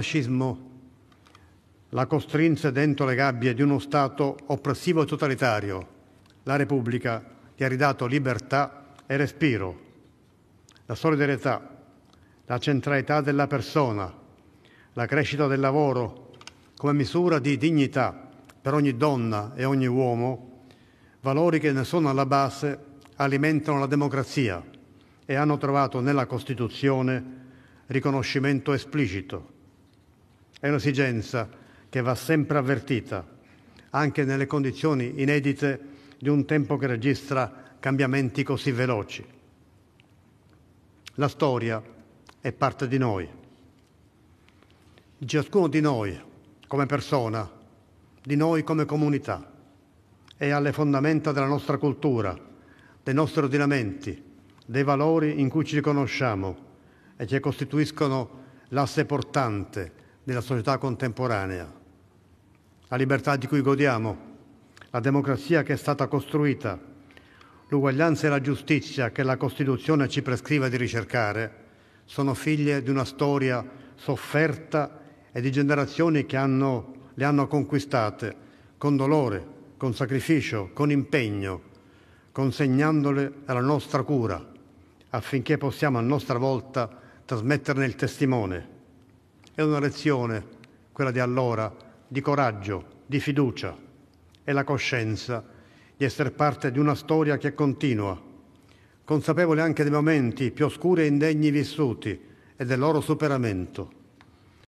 fascismo la costrinse dentro le gabbie di uno Stato oppressivo e totalitario. La Repubblica gli ha ridato libertà e respiro, la solidarietà, la centralità della persona, la crescita del lavoro come misura di dignità per ogni donna e ogni uomo, valori che ne sono alla base, alimentano la democrazia e hanno trovato nella Costituzione riconoscimento esplicito è un'esigenza che va sempre avvertita, anche nelle condizioni inedite di un tempo che registra cambiamenti così veloci. La storia è parte di noi, ciascuno di noi come persona, di noi come comunità. È alle fondamenta della nostra cultura, dei nostri ordinamenti, dei valori in cui ci riconosciamo e che costituiscono l'asse portante della società contemporanea, la libertà di cui godiamo, la democrazia che è stata costruita, l'uguaglianza e la giustizia che la Costituzione ci prescrive di ricercare, sono figlie di una storia sofferta e di generazioni che hanno, le hanno conquistate con dolore, con sacrificio, con impegno, consegnandole alla nostra cura, affinché possiamo a nostra volta trasmetterne il testimone è una lezione, quella di allora, di coraggio, di fiducia e la coscienza di essere parte di una storia che continua, consapevole anche dei momenti più oscuri e indegni vissuti e del loro superamento.